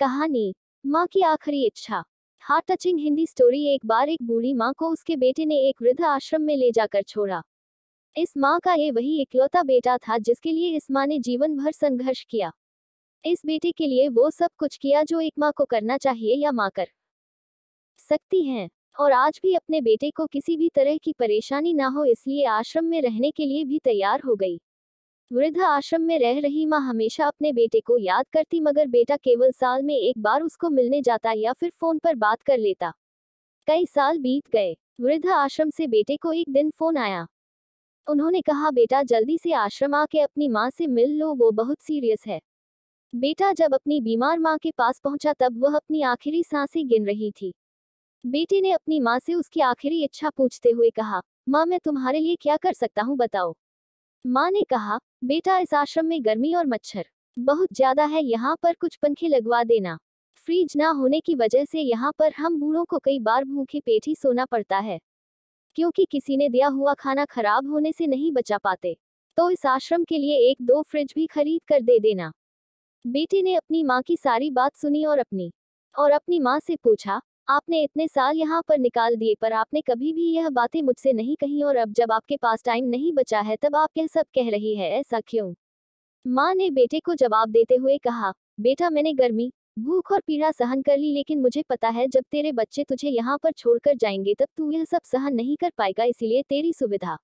कहानी माँ की आखिरी इच्छा हार्ट टचिंग हिंदी स्टोरी एक बार एक बूढ़ी माँ को उसके बेटे ने एक वृद्ध आश्रम में ले जाकर छोड़ा इस माँ का ये वही इकलौता बेटा था जिसके लिए इस माँ ने जीवन भर संघर्ष किया इस बेटे के लिए वो सब कुछ किया जो एक माँ को करना चाहिए या माँ कर सकती हैं और आज भी अपने बेटे को किसी भी तरह की परेशानी ना हो इसलिए आश्रम में रहने के लिए भी तैयार हो गई वृद्ध आश्रम में रह रही माँ हमेशा अपने बेटे को याद करती मगर बेटा केवल साल में एक बार उसको मिलने जाता या फिर फोन पर बात कर लेता कई साल बीत गए वृद्ध आश्रम से बेटे को एक दिन फोन आया उन्होंने कहा बेटा जल्दी से आश्रम आके अपनी माँ से मिल लो वो बहुत सीरियस है बेटा जब अपनी बीमार माँ के पास पहुंचा तब वह अपनी आखिरी सांसें गिन रही थी बेटे ने अपनी माँ से उसकी आखिरी इच्छा पूछते हुए कहा माँ मैं तुम्हारे लिए क्या कर सकता हूँ बताओ माँ ने कहा बेटा इस आश्रम में गर्मी और मच्छर बहुत ज्यादा है यहाँ पर कुछ पंखे लगवा देना फ्रिज ना होने की वजह से यहाँ पर हम बूढ़ों को कई बार भूखे पेट ही सोना पड़ता है क्योंकि किसी ने दिया हुआ खाना खराब होने से नहीं बचा पाते तो इस आश्रम के लिए एक दो फ्रिज भी खरीद कर दे देना बेटे ने अपनी माँ की सारी बात सुनी और अपनी और अपनी माँ से पूछा आपने इतने साल यहाँ पर निकाल दिए पर आपने कभी भी यह बातें मुझसे नहीं कही और अब जब आपके पास टाइम नहीं बचा है तब आप यह सब कह रही है ऐसा क्यों माँ ने बेटे को जवाब देते हुए कहा बेटा मैंने गर्मी भूख और पीड़ा सहन कर ली लेकिन मुझे पता है जब तेरे बच्चे तुझे यहाँ पर छोड़कर जाएंगे तब तू यह सब सहन नहीं कर पाएगा इसीलिए तेरी सुविधा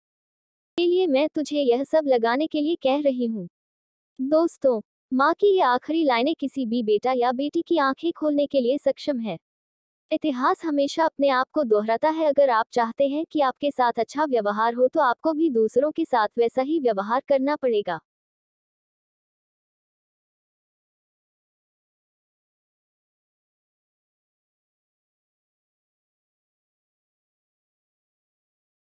के लिए मैं तुझे यह सब लगाने के लिए कह रही हूँ दोस्तों माँ की ये आखिरी लाइनें किसी भी बेटा या बेटी की आंखें खोलने के लिए सक्षम है इतिहास हमेशा अपने आप को दोहराता है अगर आप चाहते हैं कि आपके साथ अच्छा व्यवहार हो तो आपको भी दूसरों के साथ वैसा ही व्यवहार करना पड़ेगा